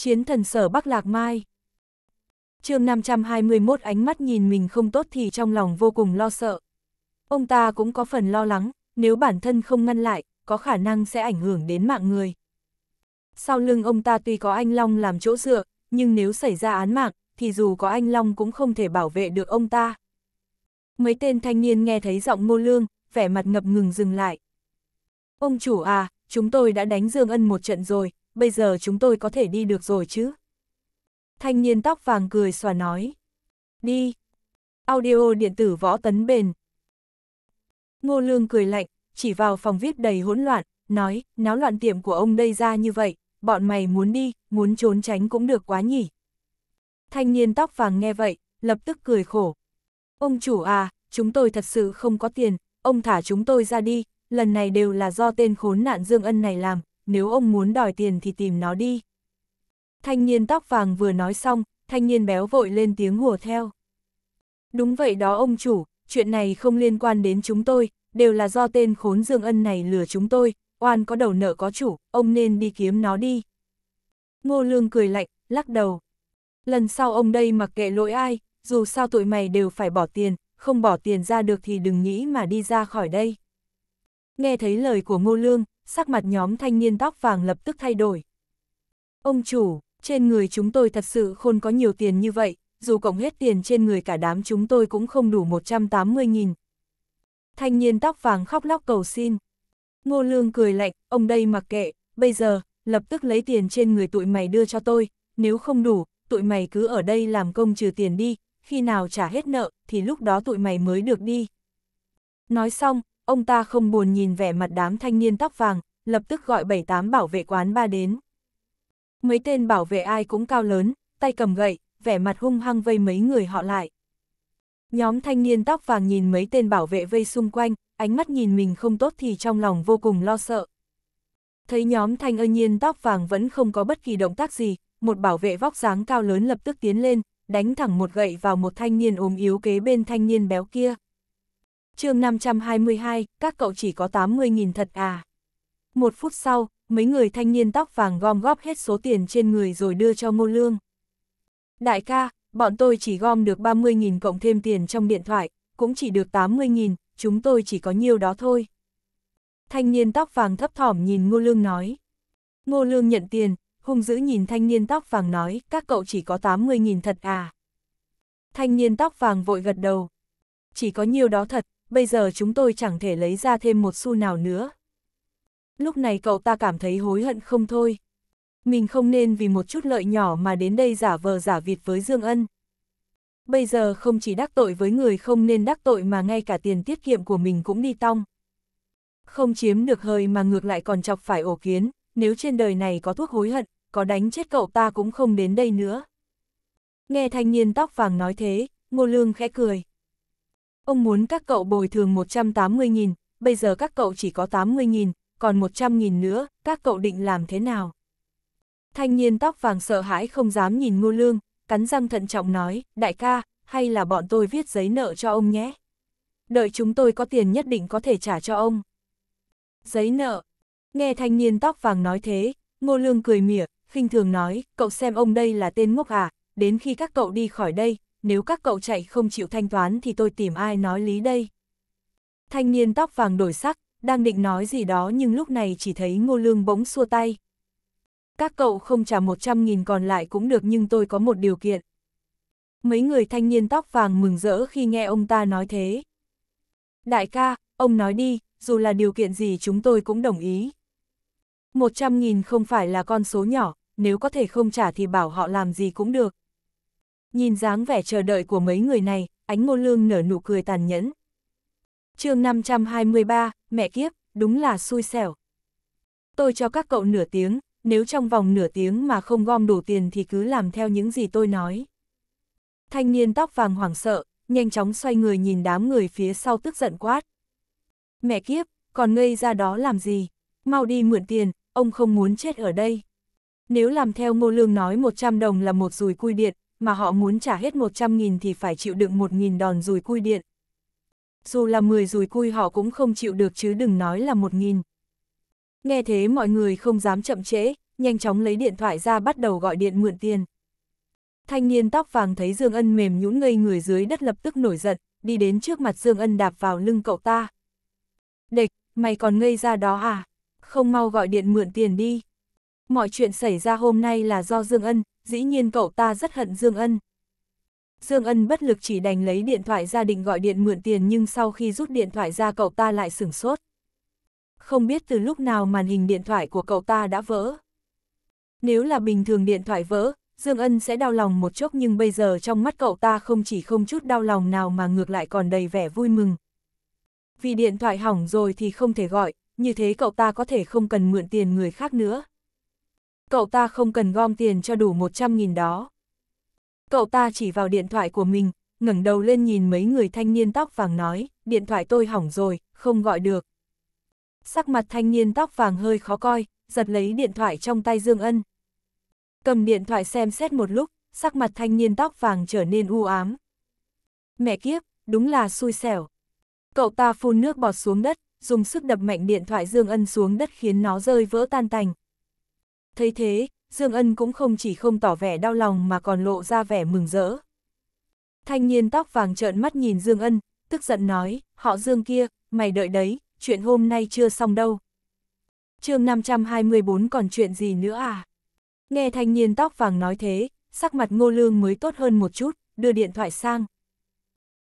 Chiến thần sở Bắc Lạc Mai chương 521 ánh mắt nhìn mình không tốt thì trong lòng vô cùng lo sợ. Ông ta cũng có phần lo lắng, nếu bản thân không ngăn lại, có khả năng sẽ ảnh hưởng đến mạng người. Sau lưng ông ta tuy có anh Long làm chỗ dựa, nhưng nếu xảy ra án mạng, thì dù có anh Long cũng không thể bảo vệ được ông ta. Mấy tên thanh niên nghe thấy giọng ngô lương, vẻ mặt ngập ngừng dừng lại. Ông chủ à, chúng tôi đã đánh Dương Ân một trận rồi, bây giờ chúng tôi có thể đi được rồi chứ? Thanh niên tóc vàng cười xòa nói. Đi. Audio điện tử võ tấn bền. Ngô Lương cười lạnh, chỉ vào phòng viết đầy hỗn loạn, nói, náo loạn tiệm của ông đây ra như vậy, bọn mày muốn đi, muốn trốn tránh cũng được quá nhỉ. Thanh niên tóc vàng nghe vậy, lập tức cười khổ. Ông chủ à, chúng tôi thật sự không có tiền, ông thả chúng tôi ra đi, lần này đều là do tên khốn nạn Dương Ân này làm, nếu ông muốn đòi tiền thì tìm nó đi. Thanh niên tóc vàng vừa nói xong, thanh niên béo vội lên tiếng hùa theo. Đúng vậy đó ông chủ, chuyện này không liên quan đến chúng tôi, đều là do tên khốn Dương Ân này lừa chúng tôi, oan có đầu nợ có chủ, ông nên đi kiếm nó đi. Ngô Lương cười lạnh, lắc đầu. Lần sau ông đây mặc kệ lỗi ai, dù sao tụi mày đều phải bỏ tiền, không bỏ tiền ra được thì đừng nghĩ mà đi ra khỏi đây. Nghe thấy lời của Ngô Lương, sắc mặt nhóm thanh niên tóc vàng lập tức thay đổi. Ông chủ, trên người chúng tôi thật sự khôn có nhiều tiền như vậy, dù cộng hết tiền trên người cả đám chúng tôi cũng không đủ 180.000. Thanh niên tóc vàng khóc lóc cầu xin. Ngô Lương cười lạnh, ông đây mặc kệ, bây giờ, lập tức lấy tiền trên người tụi mày đưa cho tôi, nếu không đủ, tụi mày cứ ở đây làm công trừ tiền đi, khi nào trả hết nợ, thì lúc đó tụi mày mới được đi. Nói xong, ông ta không buồn nhìn vẻ mặt đám thanh niên tóc vàng, lập tức gọi bảy tám bảo vệ quán ba đến. Mấy tên bảo vệ ai cũng cao lớn, tay cầm gậy, vẻ mặt hung hăng vây mấy người họ lại. Nhóm thanh niên tóc vàng nhìn mấy tên bảo vệ vây xung quanh, ánh mắt nhìn mình không tốt thì trong lòng vô cùng lo sợ. Thấy nhóm thanh ân nhiên tóc vàng vẫn không có bất kỳ động tác gì, một bảo vệ vóc dáng cao lớn lập tức tiến lên, đánh thẳng một gậy vào một thanh niên ốm yếu kế bên thanh niên béo kia chương 522, các cậu chỉ có 80.000 thật à. Một phút sau, mấy người thanh niên tóc vàng gom góp hết số tiền trên người rồi đưa cho ngô lương. Đại ca, bọn tôi chỉ gom được 30.000 cộng thêm tiền trong điện thoại, cũng chỉ được 80.000, chúng tôi chỉ có nhiêu đó thôi. Thanh niên tóc vàng thấp thỏm nhìn ngô lương nói. Ngô lương nhận tiền, hung dữ nhìn thanh niên tóc vàng nói, các cậu chỉ có 80.000 thật à. Thanh niên tóc vàng vội gật đầu. Chỉ có nhiêu đó thật, bây giờ chúng tôi chẳng thể lấy ra thêm một xu nào nữa. Lúc này cậu ta cảm thấy hối hận không thôi. Mình không nên vì một chút lợi nhỏ mà đến đây giả vờ giả vịt với Dương Ân. Bây giờ không chỉ đắc tội với người không nên đắc tội mà ngay cả tiền tiết kiệm của mình cũng đi tong. Không chiếm được hơi mà ngược lại còn chọc phải ổ kiến, nếu trên đời này có thuốc hối hận, có đánh chết cậu ta cũng không đến đây nữa. Nghe thanh niên tóc vàng nói thế, Ngô Lương khẽ cười. Ông muốn các cậu bồi thường 180.000, bây giờ các cậu chỉ có 80.000, còn 100.000 nữa, các cậu định làm thế nào? Thanh niên tóc vàng sợ hãi không dám nhìn ngô lương, cắn răng thận trọng nói, đại ca, hay là bọn tôi viết giấy nợ cho ông nhé? Đợi chúng tôi có tiền nhất định có thể trả cho ông. Giấy nợ. Nghe thanh niên tóc vàng nói thế, ngô lương cười mỉa, khinh thường nói, cậu xem ông đây là tên ngốc à, đến khi các cậu đi khỏi đây, nếu các cậu chạy không chịu thanh toán thì tôi tìm ai nói lý đây. Thanh niên tóc vàng đổi sắc, đang định nói gì đó nhưng lúc này chỉ thấy ngô lương bỗng xua tay. Các cậu không trả 100.000 còn lại cũng được nhưng tôi có một điều kiện. Mấy người thanh niên tóc vàng mừng rỡ khi nghe ông ta nói thế. Đại ca, ông nói đi, dù là điều kiện gì chúng tôi cũng đồng ý. 100.000 không phải là con số nhỏ, nếu có thể không trả thì bảo họ làm gì cũng được. Nhìn dáng vẻ chờ đợi của mấy người này, ánh ngô lương nở nụ cười tàn nhẫn. chương 523, mẹ kiếp, đúng là xui xẻo. Tôi cho các cậu nửa tiếng, nếu trong vòng nửa tiếng mà không gom đủ tiền thì cứ làm theo những gì tôi nói. Thanh niên tóc vàng hoảng sợ, nhanh chóng xoay người nhìn đám người phía sau tức giận quát. Mẹ kiếp, còn ngây ra đó làm gì? Mau đi mượn tiền, ông không muốn chết ở đây. Nếu làm theo ngô lương nói 100 đồng là một rùi cui điện, mà họ muốn trả hết 100.000 thì phải chịu đựng 1.000 đòn rùi cui điện. Dù là 10 rùi cui họ cũng không chịu được chứ đừng nói là 1.000. Nghe thế mọi người không dám chậm trễ, nhanh chóng lấy điện thoại ra bắt đầu gọi điện mượn tiền. Thanh niên tóc vàng thấy Dương Ân mềm nhũn ngây người dưới đất lập tức nổi giận, đi đến trước mặt Dương Ân đạp vào lưng cậu ta. Địch, mày còn ngây ra đó à? Không mau gọi điện mượn tiền đi. Mọi chuyện xảy ra hôm nay là do Dương Ân, dĩ nhiên cậu ta rất hận Dương Ân. Dương Ân bất lực chỉ đành lấy điện thoại ra định gọi điện mượn tiền nhưng sau khi rút điện thoại ra cậu ta lại sửng sốt. Không biết từ lúc nào màn hình điện thoại của cậu ta đã vỡ. Nếu là bình thường điện thoại vỡ, Dương Ân sẽ đau lòng một chút nhưng bây giờ trong mắt cậu ta không chỉ không chút đau lòng nào mà ngược lại còn đầy vẻ vui mừng. Vì điện thoại hỏng rồi thì không thể gọi, như thế cậu ta có thể không cần mượn tiền người khác nữa cậu ta không cần gom tiền cho đủ 100.000 đó. Cậu ta chỉ vào điện thoại của mình, ngẩng đầu lên nhìn mấy người thanh niên tóc vàng nói, điện thoại tôi hỏng rồi, không gọi được. Sắc mặt thanh niên tóc vàng hơi khó coi, giật lấy điện thoại trong tay Dương Ân. Cầm điện thoại xem xét một lúc, sắc mặt thanh niên tóc vàng trở nên u ám. Mẹ kiếp, đúng là xui xẻo. Cậu ta phun nước bọt xuống đất, dùng sức đập mạnh điện thoại Dương Ân xuống đất khiến nó rơi vỡ tan tành, Thấy thế, Dương Ân cũng không chỉ không tỏ vẻ đau lòng mà còn lộ ra vẻ mừng rỡ. Thanh niên tóc vàng trợn mắt nhìn Dương Ân, tức giận nói, họ Dương kia, mày đợi đấy, chuyện hôm nay chưa xong đâu. chương 524 còn chuyện gì nữa à? Nghe thanh niên tóc vàng nói thế, sắc mặt ngô lương mới tốt hơn một chút, đưa điện thoại sang.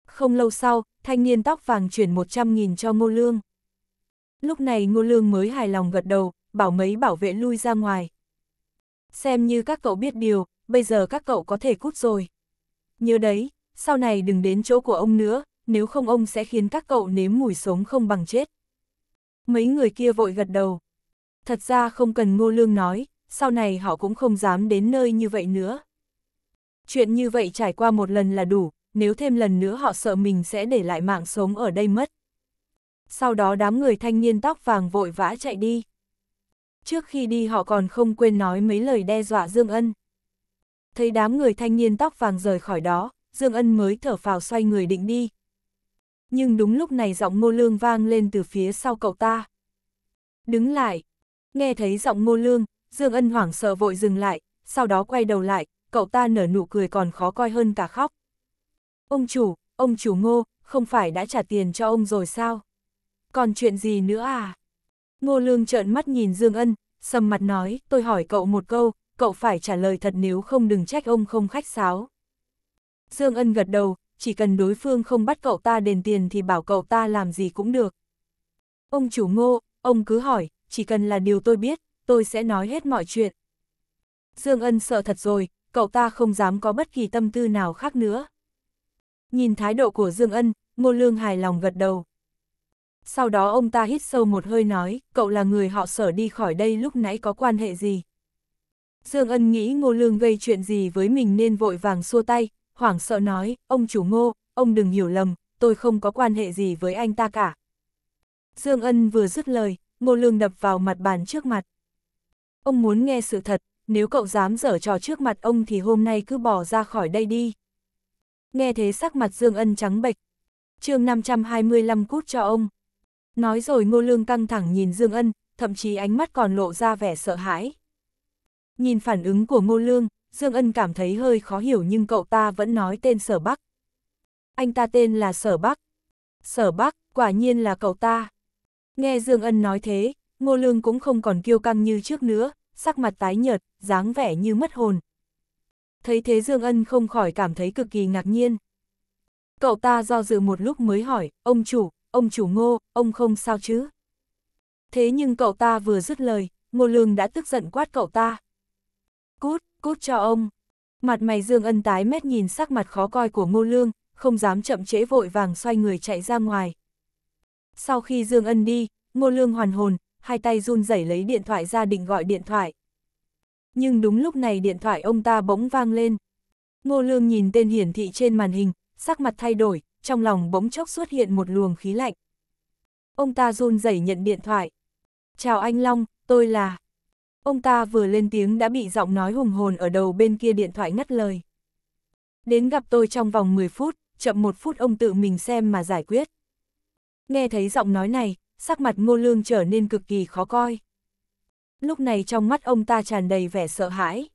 Không lâu sau, thanh niên tóc vàng chuyển 100.000 cho ngô lương. Lúc này ngô lương mới hài lòng gật đầu, bảo mấy bảo vệ lui ra ngoài, Xem như các cậu biết điều, bây giờ các cậu có thể cút rồi. Nhớ đấy, sau này đừng đến chỗ của ông nữa, nếu không ông sẽ khiến các cậu nếm mùi sống không bằng chết. Mấy người kia vội gật đầu. Thật ra không cần ngô lương nói, sau này họ cũng không dám đến nơi như vậy nữa. Chuyện như vậy trải qua một lần là đủ, nếu thêm lần nữa họ sợ mình sẽ để lại mạng sống ở đây mất. Sau đó đám người thanh niên tóc vàng vội vã chạy đi trước khi đi họ còn không quên nói mấy lời đe dọa Dương Ân. Thấy đám người thanh niên tóc vàng rời khỏi đó, Dương Ân mới thở phào xoay người định đi. Nhưng đúng lúc này giọng ngô lương vang lên từ phía sau cậu ta. Đứng lại, nghe thấy giọng ngô lương, Dương Ân hoảng sợ vội dừng lại, sau đó quay đầu lại, cậu ta nở nụ cười còn khó coi hơn cả khóc. Ông chủ, ông chủ ngô, không phải đã trả tiền cho ông rồi sao? Còn chuyện gì nữa à? Ngô Lương trợn mắt nhìn Dương Ân, sầm mặt nói, tôi hỏi cậu một câu, cậu phải trả lời thật nếu không đừng trách ông không khách sáo. Dương Ân gật đầu, chỉ cần đối phương không bắt cậu ta đền tiền thì bảo cậu ta làm gì cũng được. Ông chủ ngô, ông cứ hỏi, chỉ cần là điều tôi biết, tôi sẽ nói hết mọi chuyện. Dương Ân sợ thật rồi, cậu ta không dám có bất kỳ tâm tư nào khác nữa. Nhìn thái độ của Dương Ân, Ngô Lương hài lòng gật đầu sau đó ông ta hít sâu một hơi nói, cậu là người họ sở đi khỏi đây lúc nãy có quan hệ gì. Dương Ân nghĩ Ngô Lương gây chuyện gì với mình nên vội vàng xua tay, hoảng sợ nói, ông chủ Ngô, ông đừng hiểu lầm, tôi không có quan hệ gì với anh ta cả. Dương Ân vừa dứt lời, Ngô Lương đập vào mặt bàn trước mặt. Ông muốn nghe sự thật, nếu cậu dám dở trò trước mặt ông thì hôm nay cứ bỏ ra khỏi đây đi. Nghe thế sắc mặt Dương Ân trắng bệch. mươi 525 cút cho ông. Nói rồi ngô lương căng thẳng nhìn Dương Ân, thậm chí ánh mắt còn lộ ra vẻ sợ hãi. Nhìn phản ứng của ngô lương, Dương Ân cảm thấy hơi khó hiểu nhưng cậu ta vẫn nói tên Sở Bắc. Anh ta tên là Sở Bắc. Sở Bắc, quả nhiên là cậu ta. Nghe Dương Ân nói thế, ngô lương cũng không còn kiêu căng như trước nữa, sắc mặt tái nhợt, dáng vẻ như mất hồn. Thấy thế Dương Ân không khỏi cảm thấy cực kỳ ngạc nhiên. Cậu ta do dự một lúc mới hỏi, ông chủ, ông chủ ngô, ông không sao chứ? Thế nhưng cậu ta vừa dứt lời, ngô lương đã tức giận quát cậu ta. Cút, cút cho ông. Mặt mày Dương Ân tái mét nhìn sắc mặt khó coi của ngô lương, không dám chậm chế vội vàng xoay người chạy ra ngoài. Sau khi Dương Ân đi, ngô lương hoàn hồn, hai tay run rẩy lấy điện thoại ra định gọi điện thoại. Nhưng đúng lúc này điện thoại ông ta bỗng vang lên. Ngô lương nhìn tên hiển thị trên màn hình, sắc mặt thay đổi, trong lòng bỗng chốc xuất hiện một luồng khí lạnh. Ông ta run rẩy nhận điện thoại. Chào anh Long, tôi là... Ông ta vừa lên tiếng đã bị giọng nói hùng hồn ở đầu bên kia điện thoại ngắt lời. Đến gặp tôi trong vòng 10 phút, chậm một phút ông tự mình xem mà giải quyết. Nghe thấy giọng nói này, sắc mặt ngô lương trở nên cực kỳ khó coi. Lúc này trong mắt ông ta tràn đầy vẻ sợ hãi.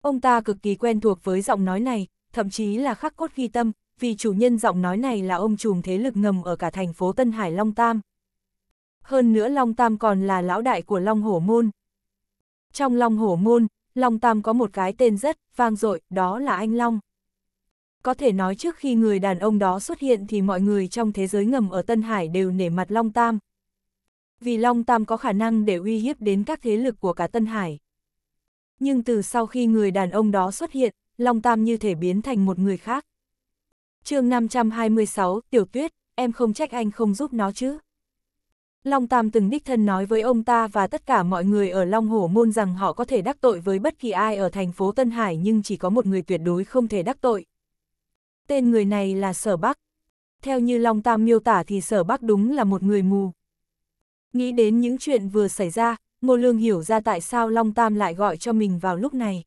Ông ta cực kỳ quen thuộc với giọng nói này, thậm chí là khắc cốt ghi tâm, vì chủ nhân giọng nói này là ông trùm thế lực ngầm ở cả thành phố Tân Hải Long Tam. Hơn nữa Long Tam còn là lão đại của Long Hổ Môn. Trong Long Hổ Môn, Long Tam có một cái tên rất vang dội, đó là Anh Long. Có thể nói trước khi người đàn ông đó xuất hiện thì mọi người trong thế giới ngầm ở Tân Hải đều nể mặt Long Tam. Vì Long Tam có khả năng để uy hiếp đến các thế lực của cả Tân Hải. Nhưng từ sau khi người đàn ông đó xuất hiện, Long Tam như thể biến thành một người khác chương 526, Tiểu Tuyết, em không trách anh không giúp nó chứ. Long Tam từng đích thân nói với ông ta và tất cả mọi người ở Long Hổ Môn rằng họ có thể đắc tội với bất kỳ ai ở thành phố Tân Hải nhưng chỉ có một người tuyệt đối không thể đắc tội. Tên người này là Sở Bắc. Theo như Long Tam miêu tả thì Sở Bắc đúng là một người mù. Nghĩ đến những chuyện vừa xảy ra, Ngô Lương hiểu ra tại sao Long Tam lại gọi cho mình vào lúc này.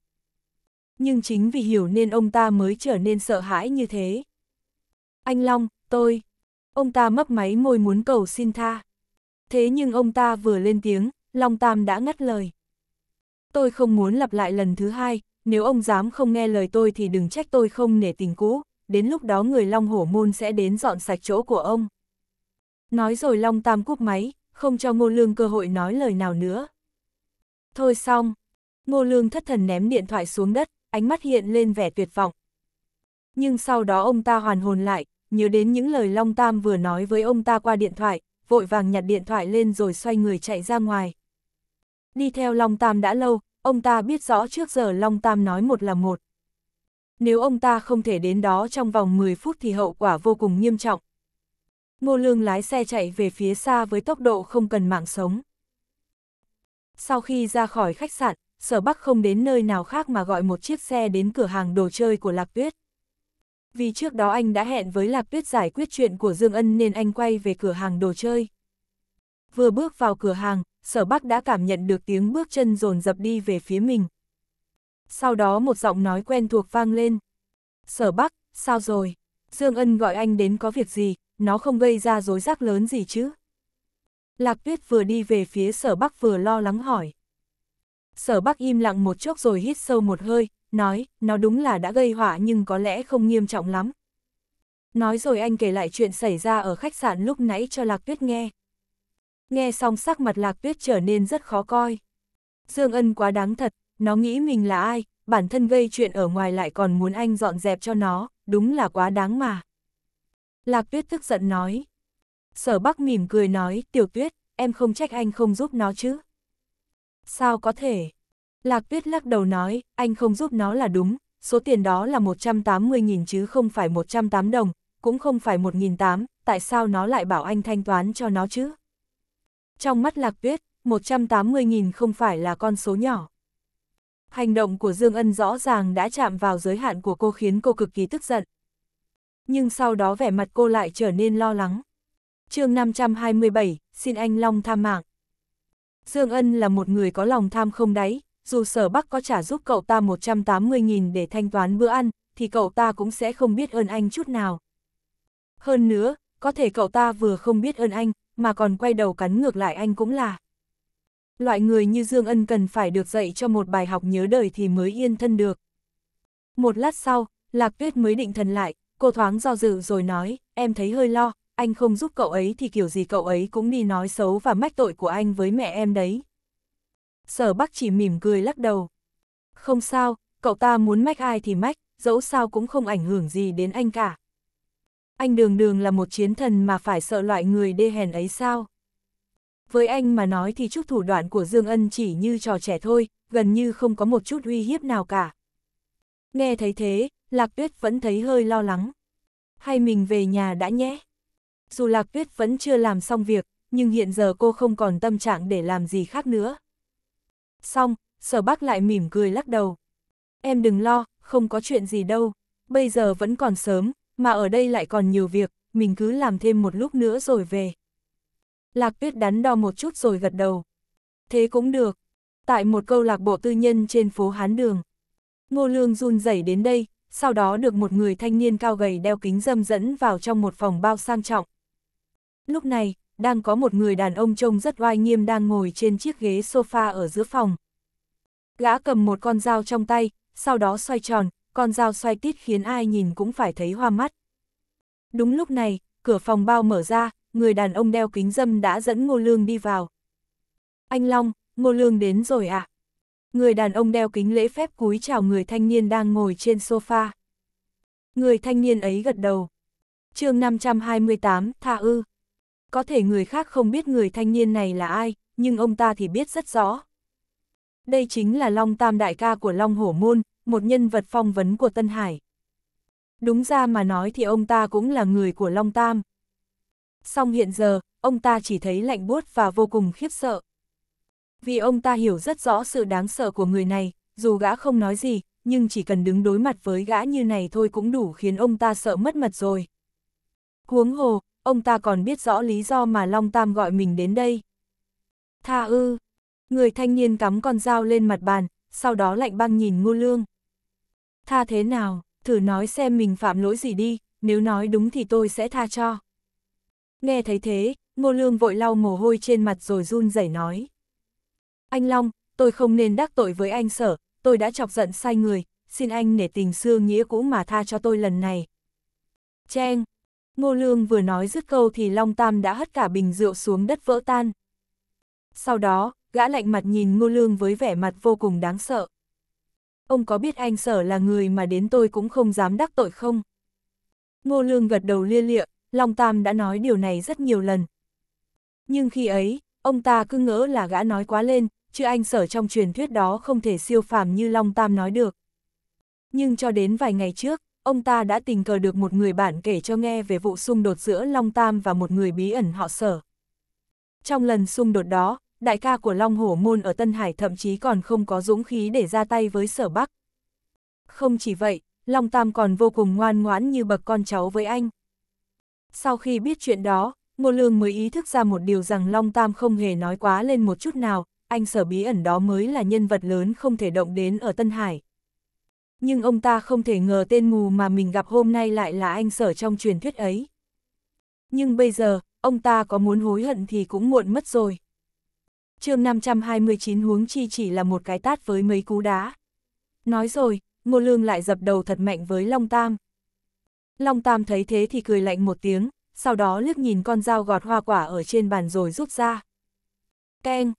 Nhưng chính vì hiểu nên ông ta mới trở nên sợ hãi như thế anh Long, tôi. Ông ta mấp máy môi muốn cầu xin tha. Thế nhưng ông ta vừa lên tiếng, Long Tam đã ngắt lời. Tôi không muốn lặp lại lần thứ hai, nếu ông dám không nghe lời tôi thì đừng trách tôi không nể tình cũ, đến lúc đó người Long Hổ Môn sẽ đến dọn sạch chỗ của ông. Nói rồi Long Tam cúp máy, không cho Ngô Lương cơ hội nói lời nào nữa. Thôi xong, Ngô Lương thất thần ném điện thoại xuống đất, ánh mắt hiện lên vẻ tuyệt vọng. Nhưng sau đó ông ta hoàn hồn lại, nhớ đến những lời Long Tam vừa nói với ông ta qua điện thoại, vội vàng nhặt điện thoại lên rồi xoay người chạy ra ngoài. Đi theo Long Tam đã lâu, ông ta biết rõ trước giờ Long Tam nói một là một. Nếu ông ta không thể đến đó trong vòng 10 phút thì hậu quả vô cùng nghiêm trọng. Ngô Lương lái xe chạy về phía xa với tốc độ không cần mạng sống. Sau khi ra khỏi khách sạn, Sở Bắc không đến nơi nào khác mà gọi một chiếc xe đến cửa hàng đồ chơi của Lạc Tuyết vì trước đó anh đã hẹn với Lạc Tuyết giải quyết chuyện của Dương Ân nên anh quay về cửa hàng đồ chơi. Vừa bước vào cửa hàng, Sở Bắc đã cảm nhận được tiếng bước chân dồn dập đi về phía mình. Sau đó một giọng nói quen thuộc vang lên. Sở Bắc, sao rồi? Dương Ân gọi anh đến có việc gì, nó không gây ra rối rắc lớn gì chứ? Lạc Tuyết vừa đi về phía Sở Bắc vừa lo lắng hỏi. Sở Bắc im lặng một chốc rồi hít sâu một hơi, nói, nó đúng là đã gây hỏa nhưng có lẽ không nghiêm trọng lắm. Nói rồi anh kể lại chuyện xảy ra ở khách sạn lúc nãy cho Lạc Tuyết nghe. Nghe xong sắc mặt Lạc Tuyết trở nên rất khó coi. Dương Ân quá đáng thật, nó nghĩ mình là ai, bản thân gây chuyện ở ngoài lại còn muốn anh dọn dẹp cho nó, đúng là quá đáng mà. Lạc Tuyết tức giận nói. Sở Bắc mỉm cười nói, Tiểu Tuyết, em không trách anh không giúp nó chứ. Sao có thể? Lạc Tuyết lắc đầu nói, anh không giúp nó là đúng, số tiền đó là 180.000 chứ không phải 108 đồng, cũng không phải 1.008, tại sao nó lại bảo anh thanh toán cho nó chứ? Trong mắt Lạc Tuyết, 180.000 không phải là con số nhỏ. Hành động của Dương Ân rõ ràng đã chạm vào giới hạn của cô khiến cô cực kỳ tức giận. Nhưng sau đó vẻ mặt cô lại trở nên lo lắng. chương 527, xin anh Long tha mạng. Dương Ân là một người có lòng tham không đáy, dù sở bắc có trả giúp cậu ta 180.000 để thanh toán bữa ăn, thì cậu ta cũng sẽ không biết ơn anh chút nào. Hơn nữa, có thể cậu ta vừa không biết ơn anh, mà còn quay đầu cắn ngược lại anh cũng là. Loại người như Dương Ân cần phải được dạy cho một bài học nhớ đời thì mới yên thân được. Một lát sau, Lạc Tuyết mới định thần lại, cô thoáng do dự rồi nói, em thấy hơi lo, anh không giúp cậu ấy thì kiểu gì cậu ấy cũng đi nói xấu và mách tội của anh với mẹ em đấy sở bắc chỉ mỉm cười lắc đầu. Không sao, cậu ta muốn mách ai thì mách, dẫu sao cũng không ảnh hưởng gì đến anh cả. Anh đường đường là một chiến thần mà phải sợ loại người đê hèn ấy sao? Với anh mà nói thì chút thủ đoạn của Dương Ân chỉ như trò trẻ thôi, gần như không có một chút uy hiếp nào cả. Nghe thấy thế, Lạc Tuyết vẫn thấy hơi lo lắng. Hay mình về nhà đã nhé? Dù Lạc Tuyết vẫn chưa làm xong việc, nhưng hiện giờ cô không còn tâm trạng để làm gì khác nữa. Xong, sở bác lại mỉm cười lắc đầu. Em đừng lo, không có chuyện gì đâu. Bây giờ vẫn còn sớm, mà ở đây lại còn nhiều việc, mình cứ làm thêm một lúc nữa rồi về. Lạc tuyết đắn đo một chút rồi gật đầu. Thế cũng được. Tại một câu lạc bộ tư nhân trên phố Hán Đường. Ngô Lương run rẩy đến đây, sau đó được một người thanh niên cao gầy đeo kính dâm dẫn vào trong một phòng bao sang trọng. Lúc này, đang có một người đàn ông trông rất oai nghiêm đang ngồi trên chiếc ghế sofa ở giữa phòng. Gã cầm một con dao trong tay, sau đó xoay tròn, con dao xoay tít khiến ai nhìn cũng phải thấy hoa mắt. Đúng lúc này, cửa phòng bao mở ra, người đàn ông đeo kính dâm đã dẫn Ngô Lương đi vào. Anh Long, Ngô Lương đến rồi ạ. À? Người đàn ông đeo kính lễ phép cúi chào người thanh niên đang ngồi trên sofa. Người thanh niên ấy gật đầu. chương 528, tha ư có thể người khác không biết người thanh niên này là ai, nhưng ông ta thì biết rất rõ. Đây chính là Long Tam Đại ca của Long Hổ Môn, một nhân vật phong vấn của Tân Hải. Đúng ra mà nói thì ông ta cũng là người của Long Tam. Song hiện giờ, ông ta chỉ thấy lạnh buốt và vô cùng khiếp sợ. Vì ông ta hiểu rất rõ sự đáng sợ của người này, dù gã không nói gì, nhưng chỉ cần đứng đối mặt với gã như này thôi cũng đủ khiến ông ta sợ mất mật rồi. Huống hồ, ông ta còn biết rõ lý do mà Long Tam gọi mình đến đây. Tha ư, người thanh niên cắm con dao lên mặt bàn, sau đó lạnh băng nhìn ngô lương. Tha thế nào, thử nói xem mình phạm lỗi gì đi, nếu nói đúng thì tôi sẽ tha cho. Nghe thấy thế, ngô lương vội lau mồ hôi trên mặt rồi run rẩy nói. Anh Long, tôi không nên đắc tội với anh sở, tôi đã chọc giận sai người, xin anh nể tình xưa nghĩa cũ mà tha cho tôi lần này. Cheng, Ngô Lương vừa nói dứt câu thì Long Tam đã hất cả bình rượu xuống đất vỡ tan. Sau đó, gã lạnh mặt nhìn Ngô Lương với vẻ mặt vô cùng đáng sợ. Ông có biết anh sở là người mà đến tôi cũng không dám đắc tội không? Ngô Lương gật đầu lia lịa, Long Tam đã nói điều này rất nhiều lần. Nhưng khi ấy, ông ta cứ ngỡ là gã nói quá lên, chứ anh sở trong truyền thuyết đó không thể siêu phàm như Long Tam nói được. Nhưng cho đến vài ngày trước, ông ta đã tình cờ được một người bạn kể cho nghe về vụ xung đột giữa Long Tam và một người bí ẩn họ sở. Trong lần xung đột đó, đại ca của Long Hổ Môn ở Tân Hải thậm chí còn không có dũng khí để ra tay với sở Bắc. Không chỉ vậy, Long Tam còn vô cùng ngoan ngoãn như bậc con cháu với anh. Sau khi biết chuyện đó, Ngô Lương mới ý thức ra một điều rằng Long Tam không hề nói quá lên một chút nào, anh sở bí ẩn đó mới là nhân vật lớn không thể động đến ở Tân Hải. Nhưng ông ta không thể ngờ tên mù mà mình gặp hôm nay lại là anh sở trong truyền thuyết ấy. Nhưng bây giờ, ông ta có muốn hối hận thì cũng muộn mất rồi. chương 529 huống chi chỉ là một cái tát với mấy cú đá. Nói rồi, Ngô Lương lại dập đầu thật mạnh với Long Tam. Long Tam thấy thế thì cười lạnh một tiếng, sau đó liếc nhìn con dao gọt hoa quả ở trên bàn rồi rút ra. Keng!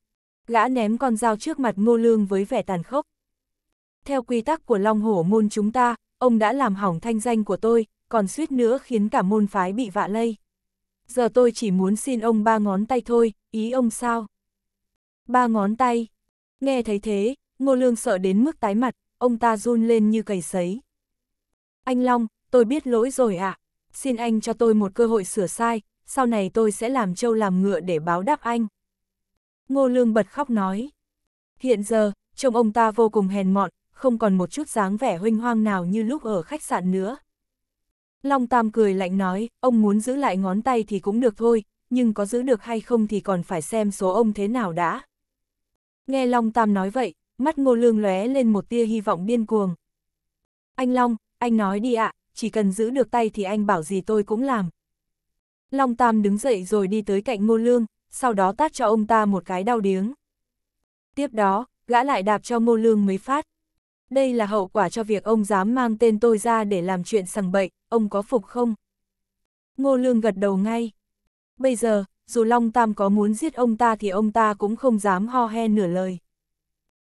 Gã ném con dao trước mặt Ngô Lương với vẻ tàn khốc theo quy tắc của Long Hổ môn chúng ta, ông đã làm hỏng thanh danh của tôi, còn suýt nữa khiến cả môn phái bị vạ lây. Giờ tôi chỉ muốn xin ông ba ngón tay thôi, ý ông sao? Ba ngón tay. Nghe thấy thế, Ngô Lương sợ đến mức tái mặt, ông ta run lên như cầy sấy. Anh Long, tôi biết lỗi rồi ạ. À? Xin anh cho tôi một cơ hội sửa sai, sau này tôi sẽ làm trâu làm ngựa để báo đáp anh. Ngô Lương bật khóc nói. Hiện giờ, trông ông ta vô cùng hèn mọn, không còn một chút dáng vẻ huynh hoang nào như lúc ở khách sạn nữa. Long Tam cười lạnh nói, ông muốn giữ lại ngón tay thì cũng được thôi, nhưng có giữ được hay không thì còn phải xem số ông thế nào đã. Nghe Long Tam nói vậy, mắt ngô lương lóe lên một tia hy vọng điên cuồng. Anh Long, anh nói đi ạ, chỉ cần giữ được tay thì anh bảo gì tôi cũng làm. Long Tam đứng dậy rồi đi tới cạnh ngô lương, sau đó tát cho ông ta một cái đau điếng. Tiếp đó, gã lại đạp cho ngô lương mấy phát. Đây là hậu quả cho việc ông dám mang tên tôi ra để làm chuyện sằng bậy, ông có phục không? Ngô Lương gật đầu ngay. Bây giờ, dù Long Tam có muốn giết ông ta thì ông ta cũng không dám ho he nửa lời.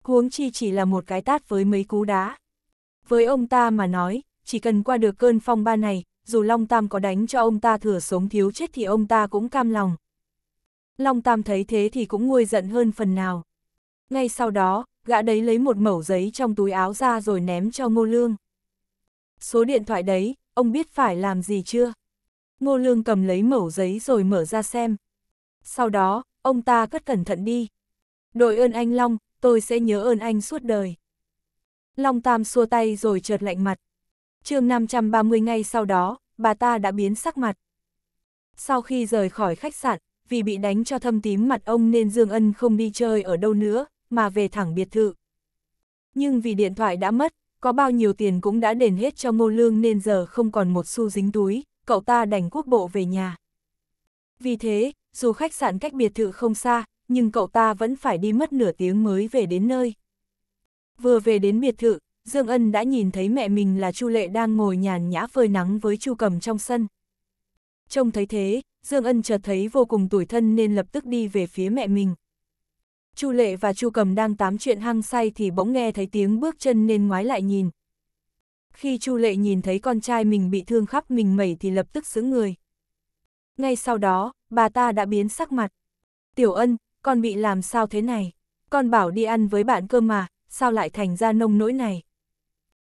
Huống chi chỉ là một cái tát với mấy cú đá. Với ông ta mà nói, chỉ cần qua được cơn phong ba này, dù Long Tam có đánh cho ông ta thừa sống thiếu chết thì ông ta cũng cam lòng. Long Tam thấy thế thì cũng nguôi giận hơn phần nào. Ngay sau đó, gã đấy lấy một mẩu giấy trong túi áo ra rồi ném cho Ngô Lương. Số điện thoại đấy, ông biết phải làm gì chưa? Ngô Lương cầm lấy mẩu giấy rồi mở ra xem. Sau đó, ông ta cất cẩn thận đi. Đội ơn anh Long, tôi sẽ nhớ ơn anh suốt đời. Long Tam xua tay rồi trượt lạnh mặt. chương 530 ngay sau đó, bà ta đã biến sắc mặt. Sau khi rời khỏi khách sạn, vì bị đánh cho thâm tím mặt ông nên Dương Ân không đi chơi ở đâu nữa, mà về thẳng biệt thự. Nhưng vì điện thoại đã mất, có bao nhiêu tiền cũng đã đền hết cho ngô lương nên giờ không còn một xu dính túi, cậu ta đành quốc bộ về nhà. Vì thế, dù khách sạn cách biệt thự không xa, nhưng cậu ta vẫn phải đi mất nửa tiếng mới về đến nơi. Vừa về đến biệt thự, Dương Ân đã nhìn thấy mẹ mình là Chu Lệ đang ngồi nhàn nhã phơi nắng với Chu Cầm trong sân. Trông thấy thế, Dương Ân chợt thấy vô cùng tủi thân nên lập tức đi về phía mẹ mình. Chu Lệ và Chu Cầm đang tám chuyện hăng say thì bỗng nghe thấy tiếng bước chân nên ngoái lại nhìn. Khi Chu Lệ nhìn thấy con trai mình bị thương khắp mình mẩy thì lập tức giữ người. Ngay sau đó, bà ta đã biến sắc mặt. Tiểu ân, con bị làm sao thế này? Con bảo đi ăn với bạn cơ mà, sao lại thành ra nông nỗi này?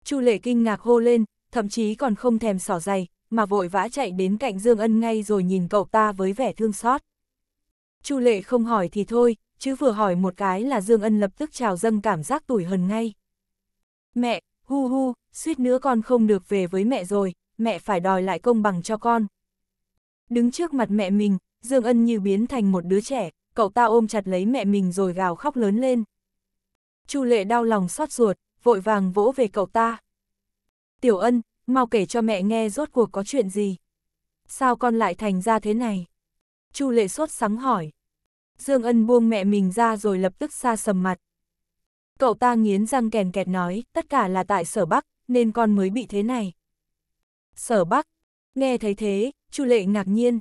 Chu Lệ kinh ngạc hô lên, thậm chí còn không thèm sỏ giày, mà vội vã chạy đến cạnh Dương Ân ngay rồi nhìn cậu ta với vẻ thương xót. Chu Lệ không hỏi thì thôi, chứ vừa hỏi một cái là Dương Ân lập tức trào dâng cảm giác tủi hờn ngay. Mẹ, hu hu, suýt nữa con không được về với mẹ rồi, mẹ phải đòi lại công bằng cho con. Đứng trước mặt mẹ mình, Dương Ân như biến thành một đứa trẻ, cậu ta ôm chặt lấy mẹ mình rồi gào khóc lớn lên. Chu Lệ đau lòng xót ruột, vội vàng vỗ về cậu ta. Tiểu Ân, mau kể cho mẹ nghe rốt cuộc có chuyện gì. Sao con lại thành ra thế này? Chu Lệ sốt sắng hỏi. Dương Ân buông mẹ mình ra rồi lập tức xa sầm mặt. Cậu ta nghiến răng kèn kẹt nói, tất cả là tại sở Bắc, nên con mới bị thế này. Sở Bắc, nghe thấy thế, Chu Lệ ngạc nhiên.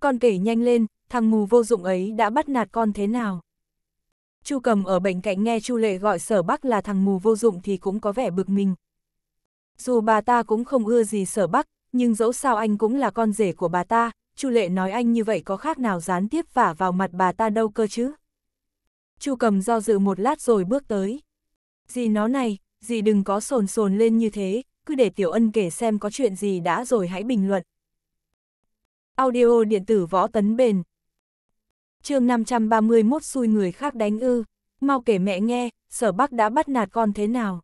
Con kể nhanh lên, thằng mù vô dụng ấy đã bắt nạt con thế nào? Chu Cầm ở bệnh cạnh nghe Chu Lệ gọi Sở Bắc là thằng mù vô dụng thì cũng có vẻ bực mình. Dù bà ta cũng không ưa gì Sở Bắc, nhưng dẫu sao anh cũng là con rể của bà ta, Chu Lệ nói anh như vậy có khác nào gián tiếp vả vào mặt bà ta đâu cơ chứ? Chu Cầm do dự một lát rồi bước tới. Dì nó này, dì đừng có sồn sồn lên như thế, cứ để Tiểu Ân kể xem có chuyện gì đã rồi hãy bình luận. Audio điện tử võ tấn bền. chương 531 xui người khác đánh ư, mau kể mẹ nghe, sở bắc đã bắt nạt con thế nào.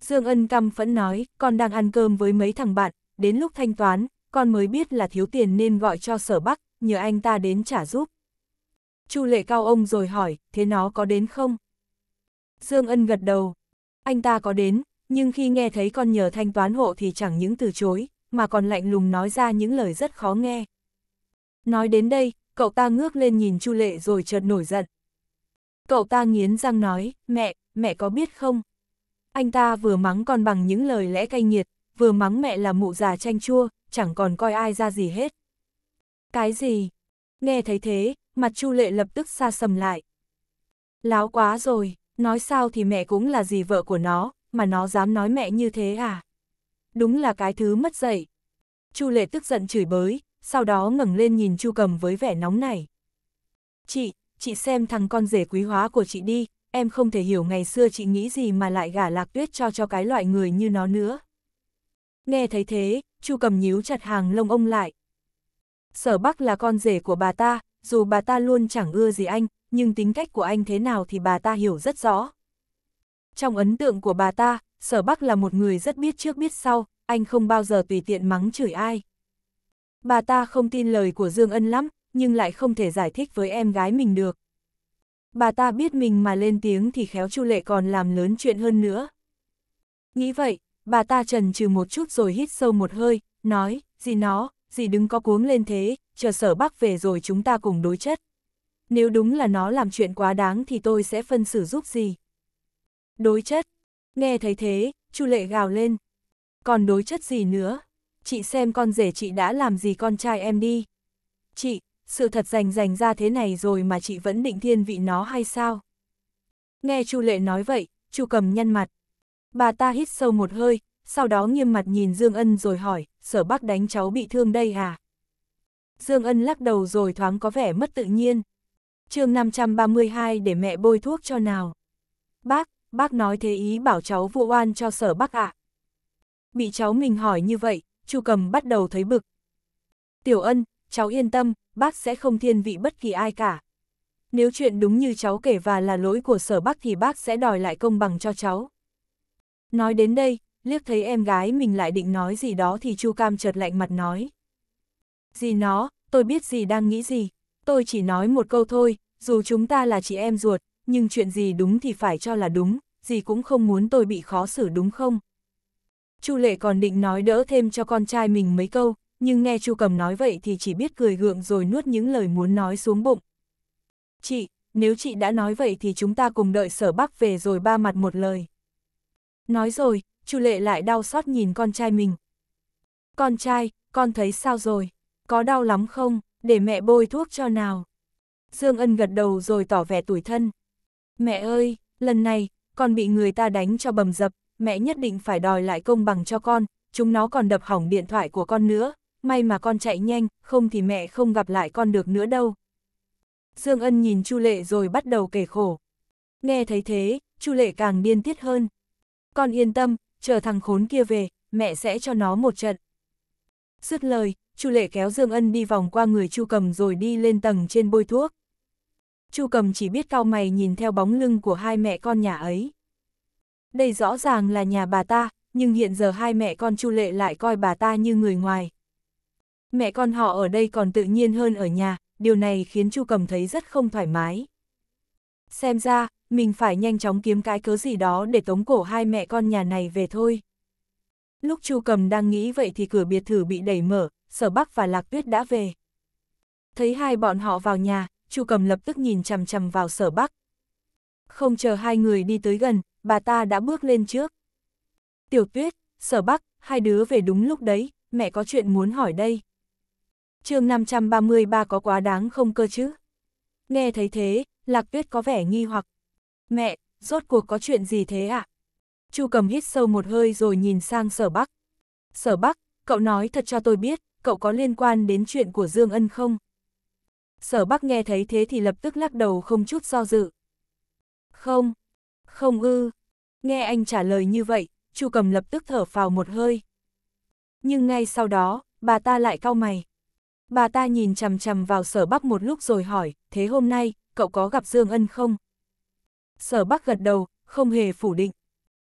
Dương Ân căm phẫn nói, con đang ăn cơm với mấy thằng bạn, đến lúc thanh toán, con mới biết là thiếu tiền nên gọi cho sở bắc, nhờ anh ta đến trả giúp. Chu lệ cao ông rồi hỏi, thế nó có đến không? Dương Ân gật đầu. Anh ta có đến, nhưng khi nghe thấy con nhờ thanh toán hộ thì chẳng những từ chối, mà còn lạnh lùng nói ra những lời rất khó nghe. Nói đến đây, cậu ta ngước lên nhìn Chu Lệ rồi chợt nổi giận. Cậu ta nghiến răng nói, mẹ, mẹ có biết không? Anh ta vừa mắng con bằng những lời lẽ cay nghiệt, vừa mắng mẹ là mụ già chanh chua, chẳng còn coi ai ra gì hết. Cái gì? Nghe thấy thế, mặt Chu Lệ lập tức xa sầm lại. Láo quá rồi, nói sao thì mẹ cũng là dì vợ của nó, mà nó dám nói mẹ như thế à? Đúng là cái thứ mất dạy. Chu Lệ tức giận chửi bới, sau đó ngẩng lên nhìn Chu Cầm với vẻ nóng nảy. Chị, chị xem thằng con rể quý hóa của chị đi, em không thể hiểu ngày xưa chị nghĩ gì mà lại gả lạc tuyết cho cho cái loại người như nó nữa. Nghe thấy thế, Chu cầm nhíu chặt hàng lông ông lại. Sở Bắc là con rể của bà ta, dù bà ta luôn chẳng ưa gì anh, nhưng tính cách của anh thế nào thì bà ta hiểu rất rõ. Trong ấn tượng của bà ta, Sở Bắc là một người rất biết trước biết sau, anh không bao giờ tùy tiện mắng chửi ai. Bà ta không tin lời của Dương Ân lắm, nhưng lại không thể giải thích với em gái mình được. Bà ta biết mình mà lên tiếng thì khéo Chu Lệ còn làm lớn chuyện hơn nữa. Nghĩ vậy, bà ta trần trừ một chút rồi hít sâu một hơi, nói, gì nó, gì đừng có cuống lên thế, chờ sở bác về rồi chúng ta cùng đối chất. Nếu đúng là nó làm chuyện quá đáng thì tôi sẽ phân xử giúp gì. Đối chất, nghe thấy thế, chu lệ gào lên. Còn đối chất gì nữa? Chị xem con rể chị đã làm gì con trai em đi. Chị, sự thật rành rành ra thế này rồi mà chị vẫn định thiên vị nó hay sao? Nghe chu lệ nói vậy, chu cầm nhăn mặt. Bà ta hít sâu một hơi, sau đó nghiêm mặt nhìn Dương Ân rồi hỏi, sở bác đánh cháu bị thương đây à? Dương Ân lắc đầu rồi thoáng có vẻ mất tự nhiên. chương 532 để mẹ bôi thuốc cho nào. Bác, bác nói thế ý bảo cháu vụ oan cho sở bác ạ. À. Bị cháu mình hỏi như vậy, chu cầm bắt đầu thấy bực. Tiểu Ân, cháu yên tâm, bác sẽ không thiên vị bất kỳ ai cả. Nếu chuyện đúng như cháu kể và là lỗi của sở bác thì bác sẽ đòi lại công bằng cho cháu. Nói đến đây, liếc thấy em gái mình lại định nói gì đó thì Chu Cam chợt lạnh mặt nói. Gì nó, tôi biết gì đang nghĩ gì, tôi chỉ nói một câu thôi, dù chúng ta là chị em ruột, nhưng chuyện gì đúng thì phải cho là đúng, gì cũng không muốn tôi bị khó xử đúng không? Chu Lệ còn định nói đỡ thêm cho con trai mình mấy câu, nhưng nghe Chu Cầm nói vậy thì chỉ biết cười gượng rồi nuốt những lời muốn nói xuống bụng. Chị, nếu chị đã nói vậy thì chúng ta cùng đợi sở bắc về rồi ba mặt một lời. Nói rồi, Chu Lệ lại đau xót nhìn con trai mình. Con trai, con thấy sao rồi? Có đau lắm không? Để mẹ bôi thuốc cho nào. Dương Ân gật đầu rồi tỏ vẻ tủi thân. Mẹ ơi, lần này, con bị người ta đánh cho bầm dập, mẹ nhất định phải đòi lại công bằng cho con, chúng nó còn đập hỏng điện thoại của con nữa, may mà con chạy nhanh, không thì mẹ không gặp lại con được nữa đâu. Dương Ân nhìn Chu Lệ rồi bắt đầu kể khổ. Nghe thấy thế, Chu Lệ càng điên tiết hơn. Con yên tâm, chờ thằng khốn kia về, mẹ sẽ cho nó một trận. Dứt lời, Chu Lệ kéo Dương Ân đi vòng qua người Chu Cầm rồi đi lên tầng trên bôi thuốc. Chu Cầm chỉ biết cao mày nhìn theo bóng lưng của hai mẹ con nhà ấy. Đây rõ ràng là nhà bà ta, nhưng hiện giờ hai mẹ con Chu Lệ lại coi bà ta như người ngoài. Mẹ con họ ở đây còn tự nhiên hơn ở nhà, điều này khiến Chu Cầm thấy rất không thoải mái. Xem ra, mình phải nhanh chóng kiếm cái cớ gì đó để tống cổ hai mẹ con nhà này về thôi. Lúc Chu Cầm đang nghĩ vậy thì cửa biệt thự bị đẩy mở, Sở Bắc và Lạc Tuyết đã về. Thấy hai bọn họ vào nhà, Chu Cầm lập tức nhìn chằm chằm vào Sở Bắc. Không chờ hai người đi tới gần, bà ta đã bước lên trước. Tiểu Tuyết, Sở Bắc, hai đứa về đúng lúc đấy, mẹ có chuyện muốn hỏi đây. chương 533 có quá đáng không cơ chứ? Nghe thấy thế, Lạc Tuyết có vẻ nghi hoặc, Mẹ, rốt cuộc có chuyện gì thế ạ? À? Chu cầm hít sâu một hơi rồi nhìn sang sở bắc. Sở bắc, cậu nói thật cho tôi biết, cậu có liên quan đến chuyện của Dương Ân không? Sở bắc nghe thấy thế thì lập tức lắc đầu không chút do dự. Không, không ư. Nghe anh trả lời như vậy, Chu cầm lập tức thở phào một hơi. Nhưng ngay sau đó, bà ta lại cau mày. Bà ta nhìn chằm chằm vào sở bắc một lúc rồi hỏi, thế hôm nay, cậu có gặp Dương Ân không? sở bắc gật đầu, không hề phủ định.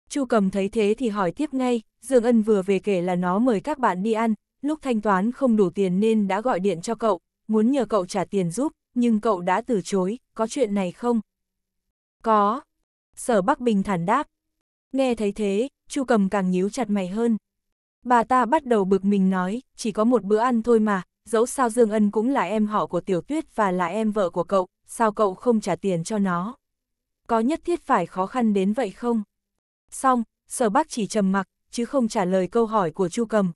Chu cầm thấy thế thì hỏi tiếp ngay, Dương Ân vừa về kể là nó mời các bạn đi ăn, lúc thanh toán không đủ tiền nên đã gọi điện cho cậu, muốn nhờ cậu trả tiền giúp, nhưng cậu đã từ chối, có chuyện này không? Có. Sở Bắc Bình thản đáp. Nghe thấy thế, Chu cầm càng nhíu chặt mày hơn. Bà ta bắt đầu bực mình nói, chỉ có một bữa ăn thôi mà, dẫu sao Dương Ân cũng là em họ của Tiểu Tuyết và là em vợ của cậu, sao cậu không trả tiền cho nó? có nhất thiết phải khó khăn đến vậy không? Xong, sở bác chỉ trầm mặc, chứ không trả lời câu hỏi của Chu Cầm.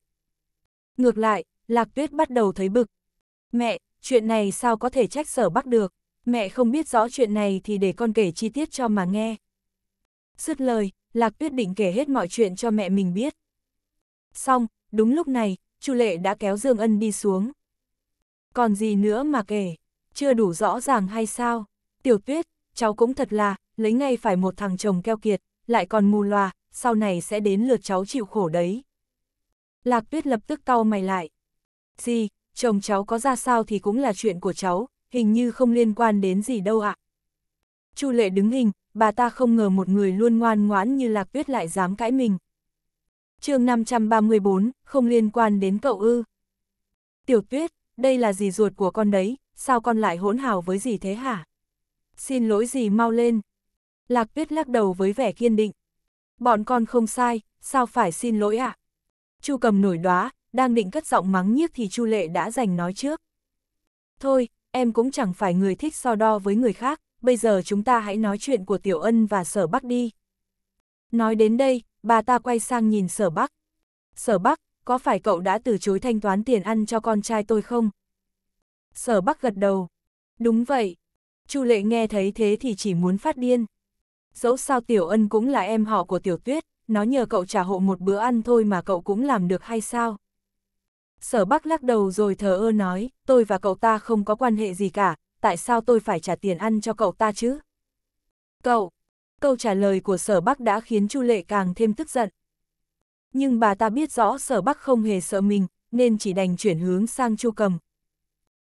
Ngược lại, Lạc Tuyết bắt đầu thấy bực. Mẹ, chuyện này sao có thể trách sở bác được? Mẹ không biết rõ chuyện này thì để con kể chi tiết cho mà nghe. Dứt lời, Lạc Tuyết định kể hết mọi chuyện cho mẹ mình biết. Xong, đúng lúc này, Chu Lệ đã kéo Dương Ân đi xuống. Còn gì nữa mà kể, chưa đủ rõ ràng hay sao? Tiểu Tuyết, cháu cũng thật là, lấy ngay phải một thằng chồng keo kiệt, lại còn mù loà, sau này sẽ đến lượt cháu chịu khổ đấy. Lạc tuyết lập tức cau mày lại. Gì, chồng cháu có ra sao thì cũng là chuyện của cháu, hình như không liên quan đến gì đâu ạ. Chu lệ đứng hình, bà ta không ngờ một người luôn ngoan ngoãn như lạc tuyết lại dám cãi mình. chương 534, không liên quan đến cậu ư. Tiểu tuyết, đây là gì ruột của con đấy, sao con lại hỗn hào với gì thế hả? Xin lỗi gì mau lên, Lạc Tuyết lắc đầu với vẻ kiên định. Bọn con không sai, sao phải xin lỗi ạ? À? Chu cầm nổi đóa, đang định cất giọng mắng nhiếc thì Chu Lệ đã giành nói trước. Thôi, em cũng chẳng phải người thích so đo với người khác, bây giờ chúng ta hãy nói chuyện của Tiểu Ân và Sở Bắc đi. Nói đến đây, bà ta quay sang nhìn Sở Bắc. Sở Bắc, có phải cậu đã từ chối thanh toán tiền ăn cho con trai tôi không? Sở Bắc gật đầu. Đúng vậy. Chu Lệ nghe thấy thế thì chỉ muốn phát điên dẫu sao Tiểu Ân cũng là em họ của Tiểu Tuyết, nó nhờ cậu trả hộ một bữa ăn thôi mà cậu cũng làm được hay sao? Sở Bắc lắc đầu rồi thờ ơ nói, tôi và cậu ta không có quan hệ gì cả, tại sao tôi phải trả tiền ăn cho cậu ta chứ? Cậu, câu trả lời của Sở Bắc đã khiến Chu Lệ càng thêm tức giận. Nhưng bà ta biết rõ Sở Bắc không hề sợ mình, nên chỉ đành chuyển hướng sang Chu Cầm.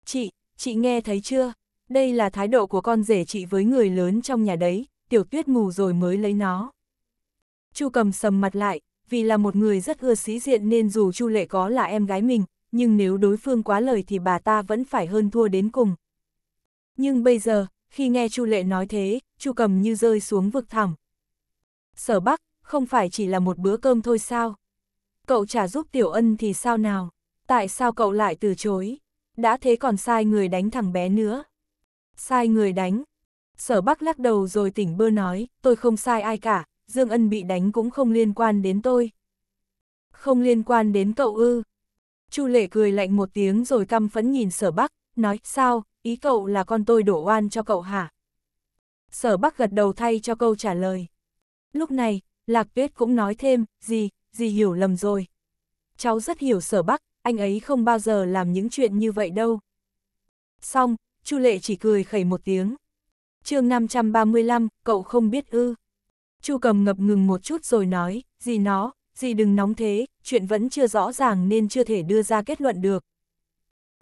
Chị, chị nghe thấy chưa? Đây là thái độ của con rể chị với người lớn trong nhà đấy, tiểu tuyết ngủ rồi mới lấy nó. Chu cầm sầm mặt lại, vì là một người rất ưa sĩ diện nên dù Chu lệ có là em gái mình, nhưng nếu đối phương quá lời thì bà ta vẫn phải hơn thua đến cùng. Nhưng bây giờ, khi nghe Chu lệ nói thế, Chu cầm như rơi xuống vực thẳm. Sở Bắc, không phải chỉ là một bữa cơm thôi sao? Cậu trả giúp Tiểu Ân thì sao nào? Tại sao cậu lại từ chối? Đã thế còn sai người đánh thằng bé nữa. Sai người đánh, Sở Bắc lắc đầu rồi tỉnh bơ nói, tôi không sai ai cả, Dương Ân bị đánh cũng không liên quan đến tôi. Không liên quan đến cậu ư. Chu Lệ cười lạnh một tiếng rồi căm phẫn nhìn Sở Bắc, nói, sao, ý cậu là con tôi đổ oan cho cậu hả? Sở Bắc gật đầu thay cho câu trả lời. Lúc này, Lạc Tuyết cũng nói thêm, gì, gì hiểu lầm rồi. Cháu rất hiểu Sở Bắc, anh ấy không bao giờ làm những chuyện như vậy đâu. Xong, Chu Lệ chỉ cười khẩy một tiếng, chương 535, cậu không biết ư. Chu cầm ngập ngừng một chút rồi nói, gì nó, gì đừng nóng thế, chuyện vẫn chưa rõ ràng nên chưa thể đưa ra kết luận được.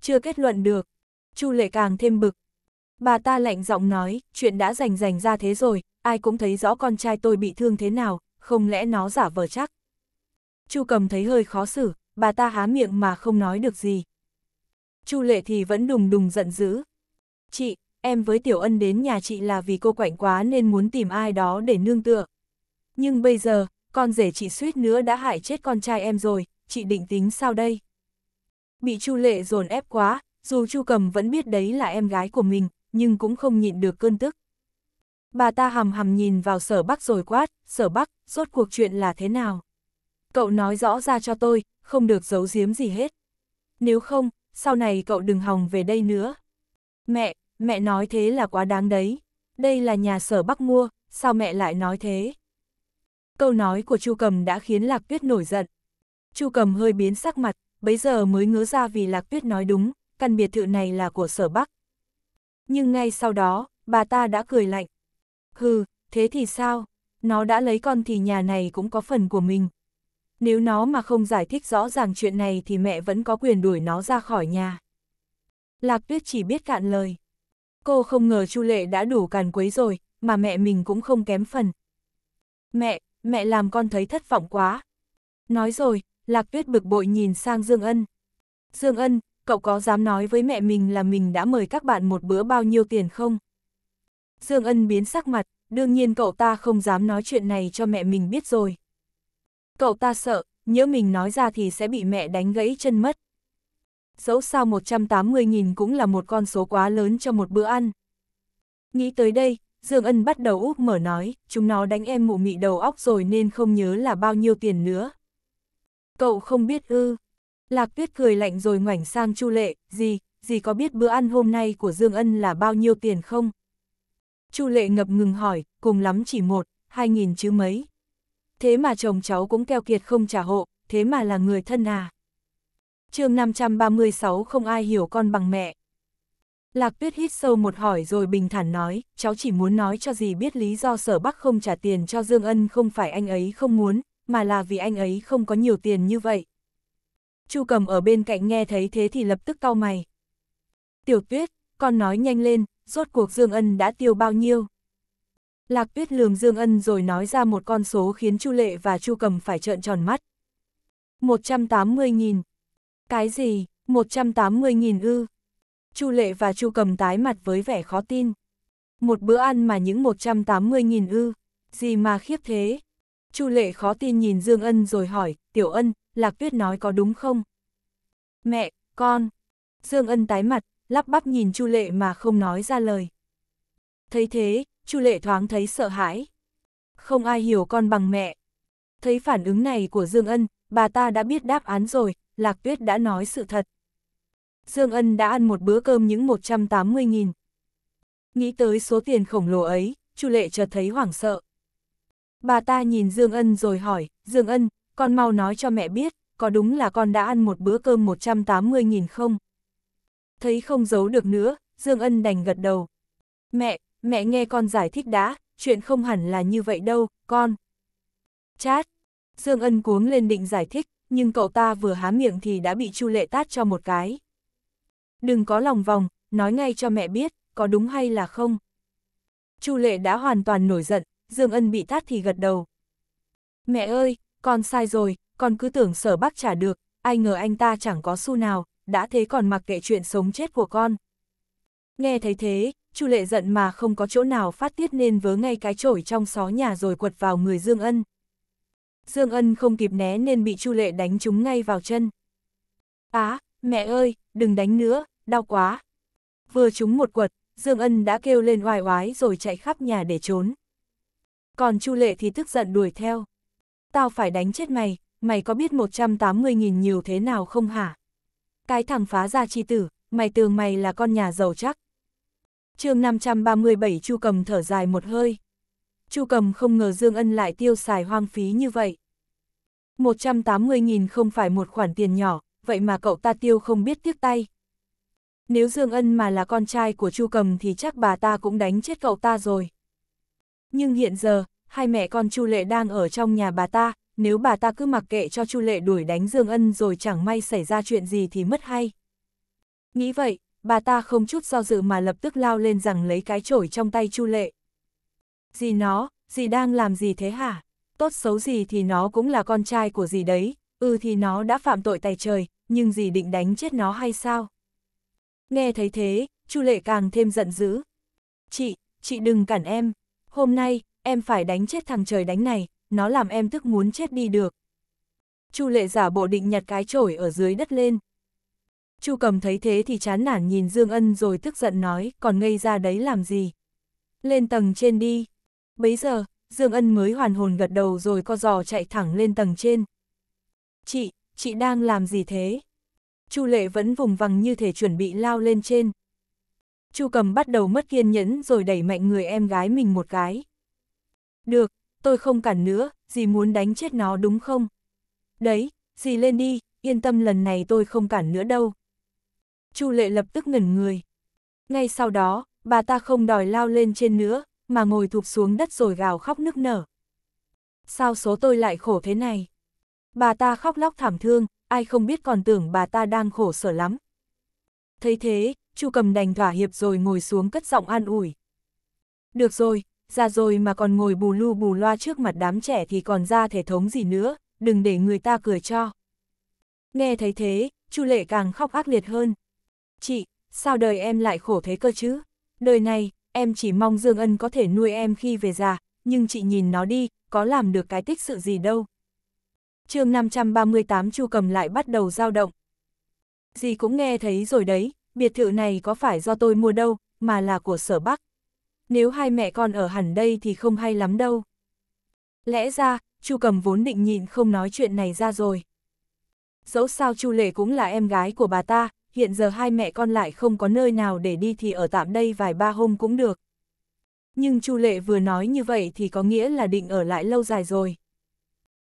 Chưa kết luận được, Chu lệ càng thêm bực. Bà ta lạnh giọng nói, chuyện đã rành rành ra thế rồi, ai cũng thấy rõ con trai tôi bị thương thế nào, không lẽ nó giả vờ chắc. Chu cầm thấy hơi khó xử, bà ta há miệng mà không nói được gì. Chu lệ thì vẫn đùng đùng giận dữ. Chị, em với Tiểu Ân đến nhà chị là vì cô quạnh quá nên muốn tìm ai đó để nương tựa. Nhưng bây giờ, con rể chị suýt nữa đã hại chết con trai em rồi, chị định tính sao đây? Bị Chu Lệ dồn ép quá, dù Chu Cầm vẫn biết đấy là em gái của mình, nhưng cũng không nhịn được cơn tức. Bà ta hầm hầm nhìn vào sở bắc rồi quát, sở bắc, rốt cuộc chuyện là thế nào? Cậu nói rõ ra cho tôi, không được giấu giếm gì hết. Nếu không, sau này cậu đừng hòng về đây nữa. Mẹ, mẹ nói thế là quá đáng đấy, đây là nhà sở bắc mua, sao mẹ lại nói thế? Câu nói của Chu Cầm đã khiến Lạc Tuyết nổi giận. Chu Cầm hơi biến sắc mặt, bấy giờ mới ngớ ra vì Lạc Tuyết nói đúng, căn biệt thự này là của sở bắc. Nhưng ngay sau đó, bà ta đã cười lạnh. Hừ, thế thì sao? Nó đã lấy con thì nhà này cũng có phần của mình. Nếu nó mà không giải thích rõ ràng chuyện này thì mẹ vẫn có quyền đuổi nó ra khỏi nhà. Lạc Tuyết chỉ biết cạn lời. Cô không ngờ Chu Lệ đã đủ càn quấy rồi, mà mẹ mình cũng không kém phần. Mẹ, mẹ làm con thấy thất vọng quá. Nói rồi, Lạc Tuyết bực bội nhìn sang Dương Ân. Dương Ân, cậu có dám nói với mẹ mình là mình đã mời các bạn một bữa bao nhiêu tiền không? Dương Ân biến sắc mặt, đương nhiên cậu ta không dám nói chuyện này cho mẹ mình biết rồi. Cậu ta sợ, nhớ mình nói ra thì sẽ bị mẹ đánh gãy chân mất dẫu sao 180.000 cũng là một con số quá lớn cho một bữa ăn. Nghĩ tới đây, Dương Ân bắt đầu úp mở nói, chúng nó đánh em mụ mị đầu óc rồi nên không nhớ là bao nhiêu tiền nữa. Cậu không biết ư. Lạc tuyết cười lạnh rồi ngoảnh sang Chu Lệ, gì, gì có biết bữa ăn hôm nay của Dương Ân là bao nhiêu tiền không? Chu Lệ ngập ngừng hỏi, cùng lắm chỉ một, hai nghìn chứ mấy. Thế mà chồng cháu cũng keo kiệt không trả hộ, thế mà là người thân à chương 536 không ai hiểu con bằng mẹ. Lạc Tuyết hít sâu một hỏi rồi bình thản nói, cháu chỉ muốn nói cho dì biết lý do sở bắc không trả tiền cho Dương Ân không phải anh ấy không muốn, mà là vì anh ấy không có nhiều tiền như vậy. Chu cầm ở bên cạnh nghe thấy thế thì lập tức cau mày. Tiểu Tuyết, con nói nhanh lên, rốt cuộc Dương Ân đã tiêu bao nhiêu? Lạc Tuyết lườm Dương Ân rồi nói ra một con số khiến Chu Lệ và Chu Cầm phải trợn tròn mắt. 180.000 cái gì, 180.000 ư? Chu Lệ và Chu Cầm tái mặt với vẻ khó tin. Một bữa ăn mà những 180.000 ư, gì mà khiếp thế? Chu Lệ khó tin nhìn Dương Ân rồi hỏi, Tiểu Ân, Lạc Tuyết nói có đúng không? Mẹ, con. Dương Ân tái mặt, lắp bắp nhìn Chu Lệ mà không nói ra lời. Thấy thế, Chu Lệ thoáng thấy sợ hãi. Không ai hiểu con bằng mẹ. Thấy phản ứng này của Dương Ân, bà ta đã biết đáp án rồi, Lạc Tuyết đã nói sự thật. Dương Ân đã ăn một bữa cơm những 180.000. Nghĩ tới số tiền khổng lồ ấy, Chu Lệ chợt thấy hoảng sợ. Bà ta nhìn Dương Ân rồi hỏi, Dương Ân, con mau nói cho mẹ biết, có đúng là con đã ăn một bữa cơm 180.000 không? Thấy không giấu được nữa, Dương Ân đành gật đầu. Mẹ, mẹ nghe con giải thích đã, chuyện không hẳn là như vậy đâu, con. Chát, Dương Ân cuống lên định giải thích, nhưng cậu ta vừa há miệng thì đã bị Chu Lệ tát cho một cái. Đừng có lòng vòng, nói ngay cho mẹ biết, có đúng hay là không. Chu Lệ đã hoàn toàn nổi giận, Dương Ân bị tát thì gật đầu. Mẹ ơi, con sai rồi, con cứ tưởng sở bác trả được, ai ngờ anh ta chẳng có xu nào, đã thế còn mặc kệ chuyện sống chết của con. Nghe thấy thế, Chu Lệ giận mà không có chỗ nào phát tiết nên vớ ngay cái chổi trong xó nhà rồi quật vào người Dương Ân. Dương Ân không kịp né nên bị Chu Lệ đánh trúng ngay vào chân. Á, à, mẹ ơi, đừng đánh nữa, đau quá. Vừa trúng một quật, Dương Ân đã kêu lên oai oái rồi chạy khắp nhà để trốn. Còn Chu Lệ thì tức giận đuổi theo. Tao phải đánh chết mày, mày có biết 180.000 nhiều thế nào không hả? Cái thằng phá ra chi tử, mày tưởng mày là con nhà giàu chắc. chương 537 Chu cầm thở dài một hơi. Chu Cầm không ngờ Dương Ân lại tiêu xài hoang phí như vậy. 180.000 không phải một khoản tiền nhỏ, vậy mà cậu ta tiêu không biết tiếc tay. Nếu Dương Ân mà là con trai của Chu Cầm thì chắc bà ta cũng đánh chết cậu ta rồi. Nhưng hiện giờ, hai mẹ con Chu Lệ đang ở trong nhà bà ta, nếu bà ta cứ mặc kệ cho Chu Lệ đuổi đánh Dương Ân rồi chẳng may xảy ra chuyện gì thì mất hay. Nghĩ vậy, bà ta không chút do dự mà lập tức lao lên rằng lấy cái chổi trong tay Chu Lệ gì nó, gì đang làm gì thế hả? Tốt xấu gì thì nó cũng là con trai của gì đấy, ừ thì nó đã phạm tội tài trời, nhưng gì định đánh chết nó hay sao? Nghe thấy thế, Chu Lệ càng thêm giận dữ. Chị, chị đừng cản em. Hôm nay, em phải đánh chết thằng trời đánh này, nó làm em tức muốn chết đi được. Chu Lệ giả bộ định nhặt cái chổi ở dưới đất lên. Chu Cầm thấy thế thì chán nản nhìn Dương Ân rồi tức giận nói, còn ngây ra đấy làm gì? Lên tầng trên đi bấy giờ, Dương Ân mới hoàn hồn gật đầu rồi co giò chạy thẳng lên tầng trên. Chị, chị đang làm gì thế? Chu Lệ vẫn vùng vằng như thể chuẩn bị lao lên trên. Chu Cầm bắt đầu mất kiên nhẫn rồi đẩy mạnh người em gái mình một cái. Được, tôi không cản nữa, dì muốn đánh chết nó đúng không? Đấy, dì lên đi, yên tâm lần này tôi không cản nữa đâu. Chu Lệ lập tức ngẩn người. Ngay sau đó, bà ta không đòi lao lên trên nữa, mà ngồi thụp xuống đất rồi gào khóc nức nở. Sao số tôi lại khổ thế này? Bà ta khóc lóc thảm thương, ai không biết còn tưởng bà ta đang khổ sở lắm. Thấy thế, Chu cầm đành thỏa hiệp rồi ngồi xuống cất giọng an ủi. Được rồi, ra rồi mà còn ngồi bù lu bù loa trước mặt đám trẻ thì còn ra thể thống gì nữa, đừng để người ta cười cho. Nghe thấy thế, Chu Lệ càng khóc ác liệt hơn. Chị, sao đời em lại khổ thế cơ chứ? Đời này, em chỉ mong Dương Ân có thể nuôi em khi về già, nhưng chị nhìn nó đi, có làm được cái tích sự gì đâu. chương 538 Chu Cầm lại bắt đầu dao động. Dì cũng nghe thấy rồi đấy, biệt thự này có phải do tôi mua đâu, mà là của sở Bắc. Nếu hai mẹ con ở hẳn đây thì không hay lắm đâu. Lẽ ra, Chu Cầm vốn định nhịn không nói chuyện này ra rồi. Dẫu sao Chu Lệ cũng là em gái của bà ta, hiện giờ hai mẹ con lại không có nơi nào để đi thì ở tạm đây vài ba hôm cũng được. Nhưng Chu Lệ vừa nói như vậy thì có nghĩa là định ở lại lâu dài rồi.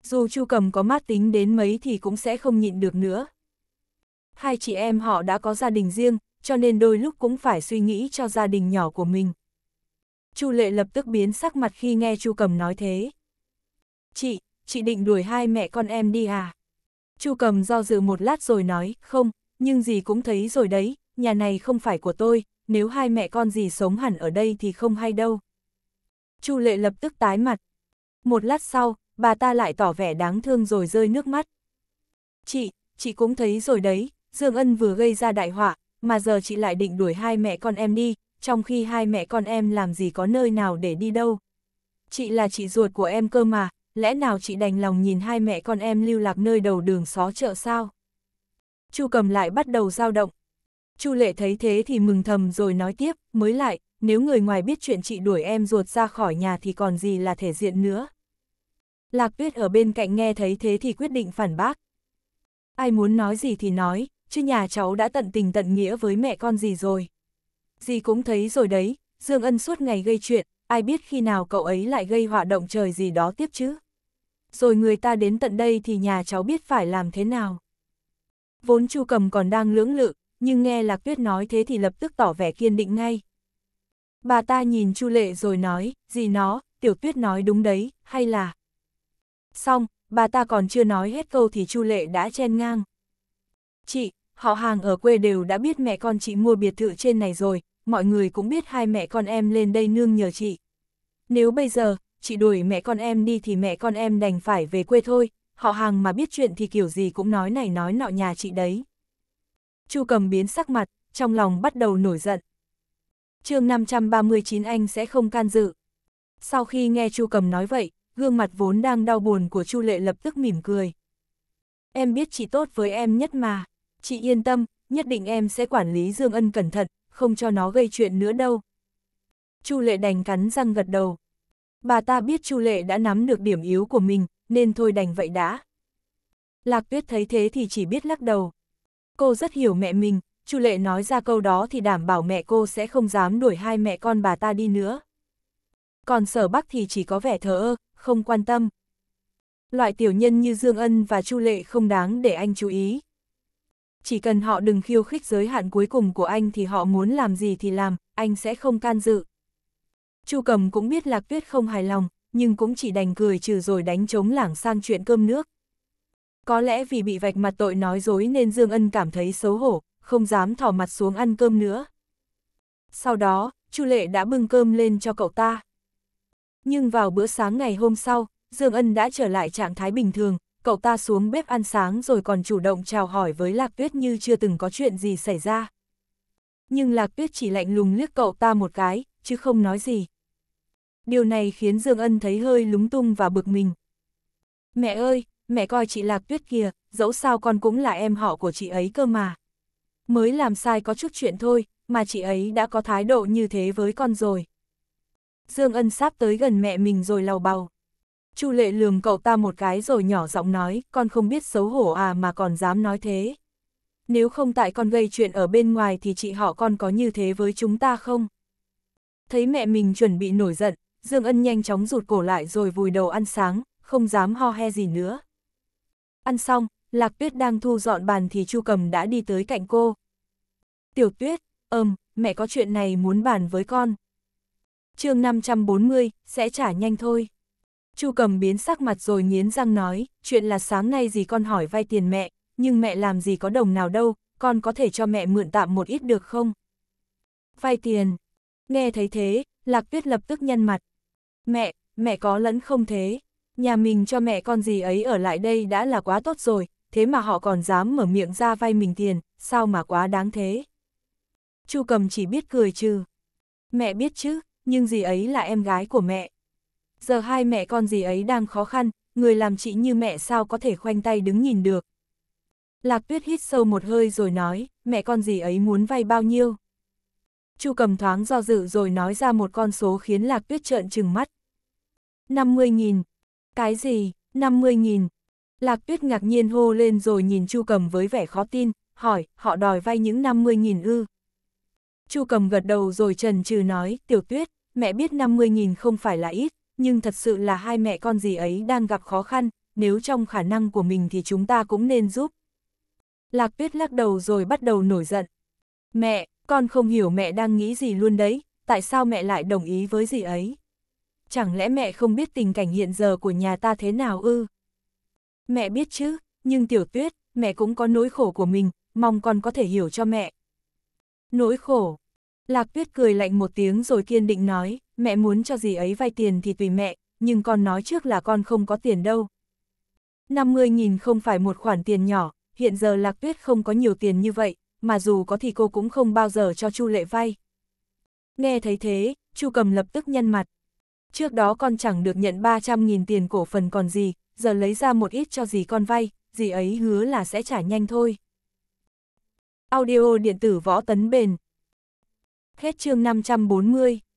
Dù Chu Cầm có mát tính đến mấy thì cũng sẽ không nhịn được nữa. Hai chị em họ đã có gia đình riêng, cho nên đôi lúc cũng phải suy nghĩ cho gia đình nhỏ của mình. Chu Lệ lập tức biến sắc mặt khi nghe Chu Cầm nói thế. Chị, chị định đuổi hai mẹ con em đi à? Chu Cầm do dự một lát rồi nói, không, nhưng gì cũng thấy rồi đấy, nhà này không phải của tôi, nếu hai mẹ con gì sống hẳn ở đây thì không hay đâu. Chu Lệ lập tức tái mặt. Một lát sau, bà ta lại tỏ vẻ đáng thương rồi rơi nước mắt. Chị, chị cũng thấy rồi đấy, Dương Ân vừa gây ra đại họa, mà giờ chị lại định đuổi hai mẹ con em đi, trong khi hai mẹ con em làm gì có nơi nào để đi đâu. Chị là chị ruột của em cơ mà, lẽ nào chị đành lòng nhìn hai mẹ con em lưu lạc nơi đầu đường xó chợ sao? Chu cầm lại bắt đầu dao động. Chu lệ thấy thế thì mừng thầm rồi nói tiếp, mới lại, nếu người ngoài biết chuyện chị đuổi em ruột ra khỏi nhà thì còn gì là thể diện nữa. Lạc tuyết ở bên cạnh nghe thấy thế thì quyết định phản bác. Ai muốn nói gì thì nói, chứ nhà cháu đã tận tình tận nghĩa với mẹ con gì rồi. Gì cũng thấy rồi đấy, Dương Ân suốt ngày gây chuyện, ai biết khi nào cậu ấy lại gây họa động trời gì đó tiếp chứ. Rồi người ta đến tận đây thì nhà cháu biết phải làm thế nào. Vốn Chu Cầm còn đang lưỡng lự, nhưng nghe Lạc Tuyết nói thế thì lập tức tỏ vẻ kiên định ngay. Bà ta nhìn Chu Lệ rồi nói, gì nó, Tiểu Tuyết nói đúng đấy, hay là... Xong, bà ta còn chưa nói hết câu thì Chu Lệ đã chen ngang. Chị, họ hàng ở quê đều đã biết mẹ con chị mua biệt thự trên này rồi, mọi người cũng biết hai mẹ con em lên đây nương nhờ chị. Nếu bây giờ, chị đuổi mẹ con em đi thì mẹ con em đành phải về quê thôi, họ hàng mà biết chuyện thì kiểu gì cũng nói này nói nọ nhà chị đấy. Chu cầm biến sắc mặt, trong lòng bắt đầu nổi giận. chương 539 anh sẽ không can dự. Sau khi nghe Chu cầm nói vậy, gương mặt vốn đang đau buồn của Chu lệ lập tức mỉm cười. Em biết chị tốt với em nhất mà, chị yên tâm, nhất định em sẽ quản lý Dương Ân cẩn thận, không cho nó gây chuyện nữa đâu. Chu lệ đành cắn răng gật đầu. Bà ta biết Chu lệ đã nắm được điểm yếu của mình, nên thôi đành vậy đã. Lạc tuyết thấy thế thì chỉ biết lắc đầu. Cô rất hiểu mẹ mình, Chu Lệ nói ra câu đó thì đảm bảo mẹ cô sẽ không dám đuổi hai mẹ con bà ta đi nữa. Còn sở bắc thì chỉ có vẻ thờ ơ, không quan tâm. Loại tiểu nhân như Dương Ân và Chu Lệ không đáng để anh chú ý. Chỉ cần họ đừng khiêu khích giới hạn cuối cùng của anh thì họ muốn làm gì thì làm, anh sẽ không can dự. Chu Cầm cũng biết Lạc Tuyết không hài lòng, nhưng cũng chỉ đành cười trừ rồi đánh trống lảng sang chuyện cơm nước. Có lẽ vì bị vạch mặt tội nói dối nên Dương Ân cảm thấy xấu hổ, không dám thỏ mặt xuống ăn cơm nữa. Sau đó, Chu Lệ đã bưng cơm lên cho cậu ta. Nhưng vào bữa sáng ngày hôm sau, Dương Ân đã trở lại trạng thái bình thường, cậu ta xuống bếp ăn sáng rồi còn chủ động chào hỏi với Lạc Tuyết như chưa từng có chuyện gì xảy ra. Nhưng Lạc Tuyết chỉ lạnh lùng liếc cậu ta một cái, chứ không nói gì. Điều này khiến Dương Ân thấy hơi lúng tung và bực mình. Mẹ ơi, mẹ coi chị Lạc Tuyết kìa, dẫu sao con cũng là em họ của chị ấy cơ mà. Mới làm sai có chút chuyện thôi, mà chị ấy đã có thái độ như thế với con rồi. Dương Ân sắp tới gần mẹ mình rồi lau bầu. Chu Lệ lườm cậu ta một cái rồi nhỏ giọng nói, con không biết xấu hổ à mà còn dám nói thế. Nếu không tại con gây chuyện ở bên ngoài thì chị họ con có như thế với chúng ta không? Thấy mẹ mình chuẩn bị nổi giận, Dương Ân nhanh chóng rụt cổ lại rồi vùi đầu ăn sáng, không dám ho he gì nữa. Ăn xong, Lạc Tuyết đang thu dọn bàn thì Chu Cầm đã đi tới cạnh cô. Tiểu Tuyết, ừm, mẹ có chuyện này muốn bàn với con. chương 540, sẽ trả nhanh thôi. Chu Cầm biến sắc mặt rồi nghiến răng nói, chuyện là sáng nay gì con hỏi vay tiền mẹ, nhưng mẹ làm gì có đồng nào đâu, con có thể cho mẹ mượn tạm một ít được không? Vay tiền. Nghe thấy thế, Lạc Tuyết lập tức nhăn mặt, Mẹ, mẹ có lẫn không thế? Nhà mình cho mẹ con gì ấy ở lại đây đã là quá tốt rồi, thế mà họ còn dám mở miệng ra vay mình tiền, sao mà quá đáng thế? Chu cầm chỉ biết cười trừ. Mẹ biết chứ, nhưng gì ấy là em gái của mẹ. Giờ hai mẹ con gì ấy đang khó khăn, người làm chị như mẹ sao có thể khoanh tay đứng nhìn được. Lạc tuyết hít sâu một hơi rồi nói, mẹ con gì ấy muốn vay bao nhiêu? Chu cầm thoáng do dự rồi nói ra một con số khiến Lạc Tuyết trợn trừng mắt. 50.000. Cái gì? 50.000. Lạc Tuyết ngạc nhiên hô lên rồi nhìn Chu cầm với vẻ khó tin, hỏi, họ đòi vay những 50.000 ư? Chu cầm gật đầu rồi trần trừ nói, tiểu tuyết, mẹ biết 50.000 không phải là ít, nhưng thật sự là hai mẹ con gì ấy đang gặp khó khăn, nếu trong khả năng của mình thì chúng ta cũng nên giúp. Lạc tuyết lắc đầu rồi bắt đầu nổi giận. Mẹ, con không hiểu mẹ đang nghĩ gì luôn đấy, tại sao mẹ lại đồng ý với gì ấy? Chẳng lẽ mẹ không biết tình cảnh hiện giờ của nhà ta thế nào ư? Mẹ biết chứ, nhưng tiểu tuyết, mẹ cũng có nỗi khổ của mình, mong con có thể hiểu cho mẹ. Nỗi khổ. Lạc tuyết cười lạnh một tiếng rồi kiên định nói, mẹ muốn cho gì ấy vay tiền thì tùy mẹ, nhưng con nói trước là con không có tiền đâu. 50.000 không phải một khoản tiền nhỏ, hiện giờ Lạc Tuyết không có nhiều tiền như vậy, mà dù có thì cô cũng không bao giờ cho Chu Lệ vay. Nghe thấy thế, Chu Cầm lập tức nhân mặt. Trước đó con chẳng được nhận 300.000 tiền cổ phần còn gì, giờ lấy ra một ít cho gì con vay, gì ấy hứa là sẽ trả nhanh thôi. Audio điện tử võ tấn bền. Hết chương 540.